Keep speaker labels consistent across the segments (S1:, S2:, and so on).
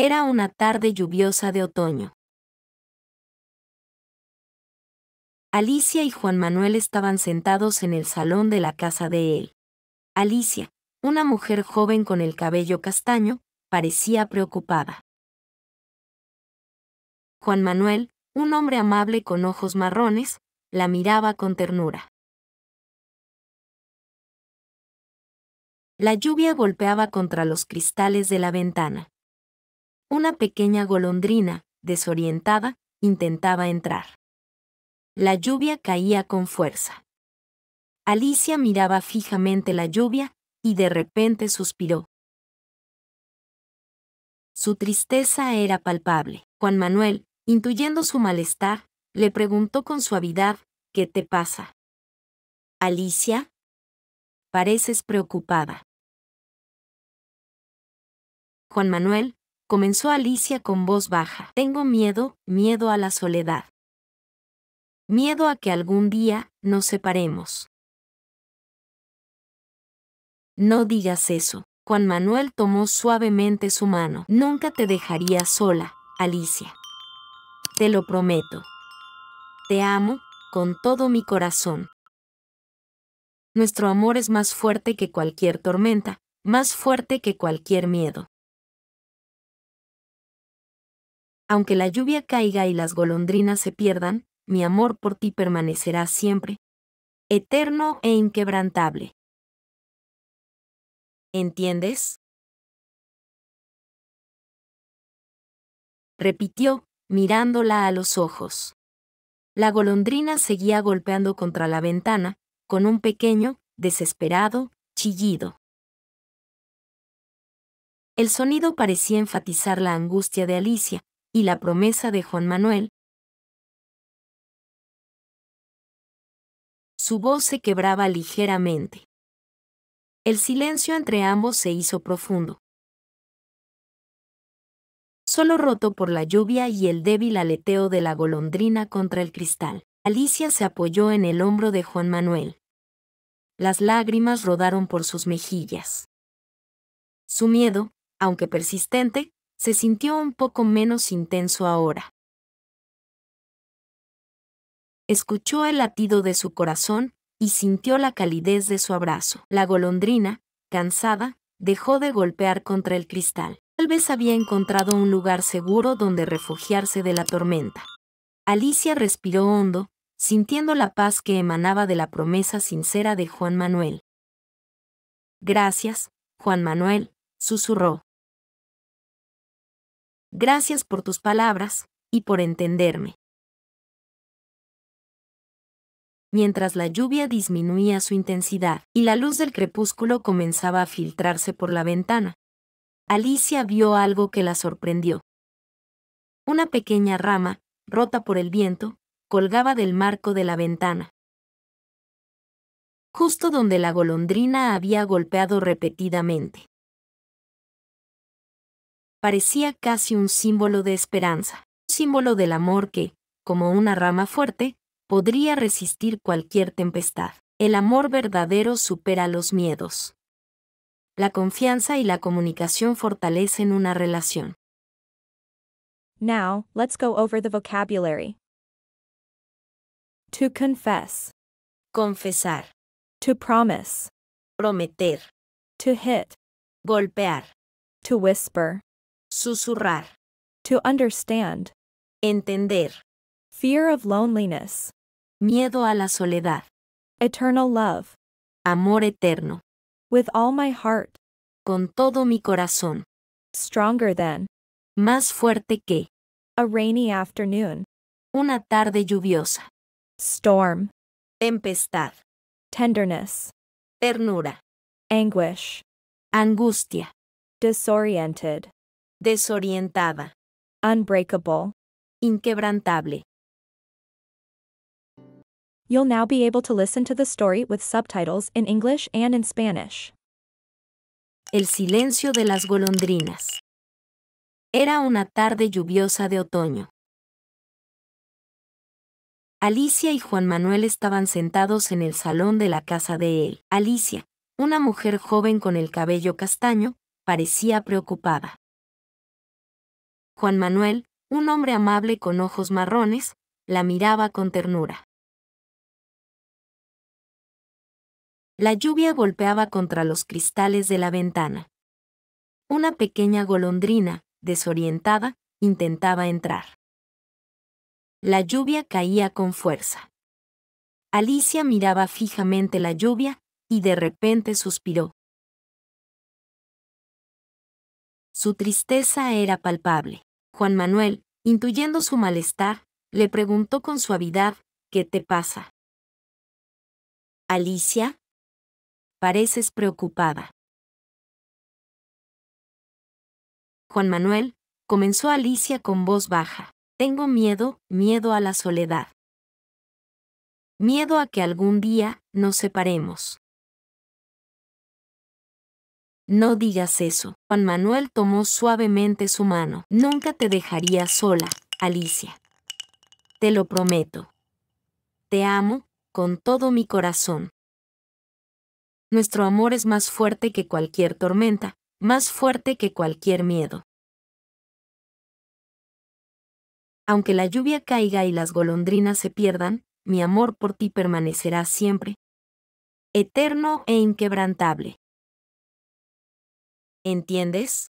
S1: Era una tarde lluviosa de otoño. Alicia y Juan Manuel estaban sentados en el salón de la
S2: casa de él. Alicia, una mujer joven con el cabello castaño, parecía preocupada. Juan Manuel, un hombre amable con ojos marrones, la miraba con ternura. La lluvia golpeaba contra los cristales de la ventana. Una pequeña golondrina, desorientada, intentaba entrar. La lluvia caía con fuerza. Alicia miraba fijamente la lluvia y de repente suspiró. Su tristeza era palpable. Juan Manuel, intuyendo su malestar,
S1: le preguntó con suavidad, ¿qué te pasa? Alicia, pareces preocupada. Juan
S2: Manuel, comenzó Alicia con voz baja. Tengo miedo, miedo a la soledad. Miedo a que algún día nos separemos. No digas eso. Juan Manuel tomó suavemente su mano. Nunca te dejaría sola, Alicia. Te lo prometo. Te amo, con todo mi corazón. Nuestro amor es más fuerte que cualquier tormenta, más fuerte que cualquier miedo. Aunque la lluvia caiga y las golondrinas se
S1: pierdan, mi amor por ti permanecerá siempre, eterno e inquebrantable. ¿Entiendes? repitió, mirándola a los ojos.
S2: La golondrina seguía golpeando contra la ventana, con un pequeño, desesperado, chillido. El sonido parecía enfatizar la angustia de Alicia, y la promesa de Juan Manuel.
S1: Su voz se quebraba ligeramente. El silencio entre ambos se hizo profundo.
S2: Solo roto por la lluvia y el débil aleteo de la golondrina contra el cristal, Alicia se apoyó en el hombro de Juan Manuel. Las lágrimas rodaron por sus mejillas. Su miedo, aunque persistente, se sintió un poco menos intenso ahora. Escuchó el latido de su corazón y sintió la calidez de su abrazo. La golondrina, cansada, dejó de golpear contra el cristal. Tal vez había encontrado un lugar seguro donde refugiarse de la tormenta. Alicia respiró hondo, sintiendo la paz que emanaba de la promesa sincera de Juan Manuel.
S1: Gracias, Juan Manuel, susurró. Gracias por tus palabras y por entenderme. Mientras la lluvia disminuía su intensidad
S2: y la luz del crepúsculo comenzaba a filtrarse por la ventana, Alicia vio algo que la sorprendió. Una pequeña rama, rota por el viento, colgaba del marco de la ventana. Justo donde la golondrina había golpeado repetidamente parecía casi un símbolo de esperanza, un símbolo del amor que, como una rama fuerte, podría resistir cualquier tempestad. El amor verdadero supera los miedos. La confianza y la comunicación fortalecen una
S1: relación.
S3: Now, let's go over the vocabulary. To confess. Confesar. To promise. Prometer. To hit. Golpear. To whisper. Susurrar. To understand. Entender. Fear of loneliness. Miedo a la soledad. Eternal love. Amor eterno. With all my heart. Con todo mi corazón. Stronger than. Más fuerte que. A rainy afternoon. Una tarde lluviosa. Storm. Tempestad. Tenderness. Ternura. Anguish. Angustia. Disoriented. Desorientada. Unbreakable. Inquebrantable. You'll now be able to listen to the story with subtitles in English and in Spanish. El silencio de las golondrinas.
S1: Era una tarde lluviosa de otoño.
S2: Alicia y Juan Manuel estaban sentados en el salón de la casa de él. Alicia, una mujer joven con el cabello castaño, parecía preocupada.
S1: Juan Manuel, un hombre amable con ojos marrones, la miraba con ternura. La
S2: lluvia golpeaba contra los cristales de la ventana. Una pequeña golondrina, desorientada, intentaba entrar. La lluvia caía con fuerza. Alicia miraba fijamente la lluvia y de repente suspiró. Su tristeza era palpable. Juan Manuel, intuyendo su malestar, le preguntó con
S1: suavidad, ¿qué te pasa? Alicia, pareces preocupada.
S2: Juan Manuel, comenzó Alicia con voz baja. Tengo miedo, miedo a la soledad.
S1: Miedo a que algún día nos separemos. No digas eso. Juan Manuel tomó
S2: suavemente su mano. Nunca te dejaría sola, Alicia. Te lo prometo. Te amo, con todo mi corazón. Nuestro amor es más fuerte que cualquier tormenta, más fuerte que cualquier miedo. Aunque la lluvia caiga y las golondrinas se pierdan, mi amor por ti permanecerá siempre, eterno e
S1: inquebrantable. ¿Entiendes?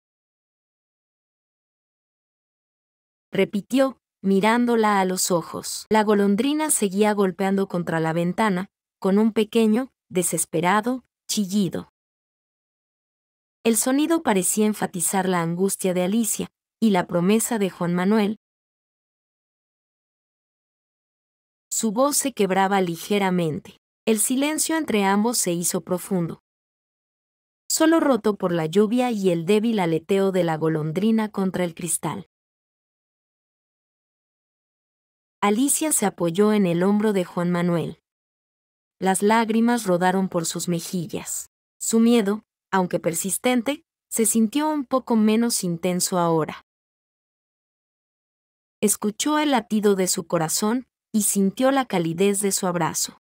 S1: Repitió, mirándola a los ojos.
S2: La golondrina seguía golpeando contra la ventana, con un pequeño, desesperado,
S1: chillido. El sonido parecía enfatizar la angustia de Alicia y la promesa de Juan Manuel.
S2: Su voz se quebraba ligeramente. El silencio entre ambos se hizo profundo solo roto por la lluvia y el débil aleteo de la golondrina contra el cristal. Alicia se apoyó en el hombro de Juan Manuel. Las lágrimas rodaron por sus mejillas. Su miedo, aunque persistente, se sintió un poco menos intenso
S1: ahora. Escuchó el latido de su corazón y sintió la calidez de su abrazo.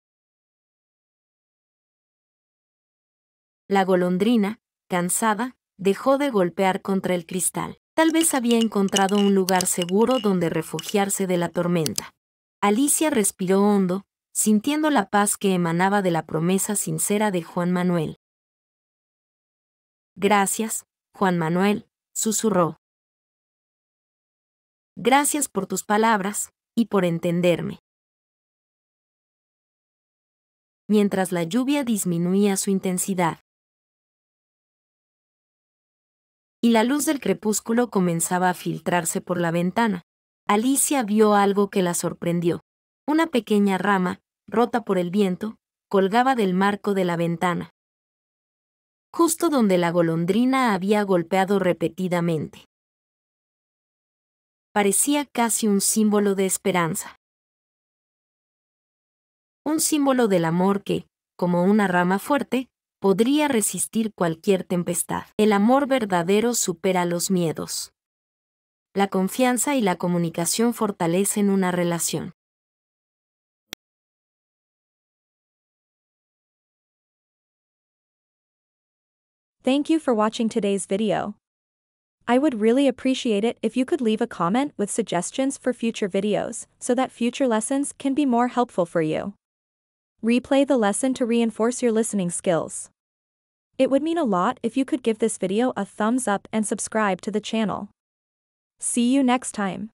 S2: La golondrina, cansada, dejó de golpear contra el cristal. Tal vez había encontrado un lugar seguro donde refugiarse de la tormenta. Alicia respiró hondo, sintiendo la paz que emanaba de la promesa sincera de Juan
S1: Manuel. Gracias, Juan Manuel, susurró. Gracias por tus palabras y por entenderme. Mientras la lluvia disminuía su intensidad, y la luz del crepúsculo
S2: comenzaba a filtrarse por la ventana. Alicia vio algo que la sorprendió. Una pequeña rama, rota por el viento, colgaba del marco de la ventana, justo donde la golondrina había golpeado repetidamente.
S1: Parecía casi un símbolo de esperanza. Un símbolo del amor que, como una rama fuerte,
S2: podría resistir cualquier tempestad. El amor verdadero supera los miedos.
S1: La confianza y la comunicación fortalecen una relación.
S3: Thank you for watching today's video. I would really appreciate it if you could leave a comment with suggestions for future videos so that future lessons can be more helpful for you. Replay the lesson to reinforce your listening skills. It would mean a lot if you could give this video a thumbs up and subscribe to the channel. See you next time.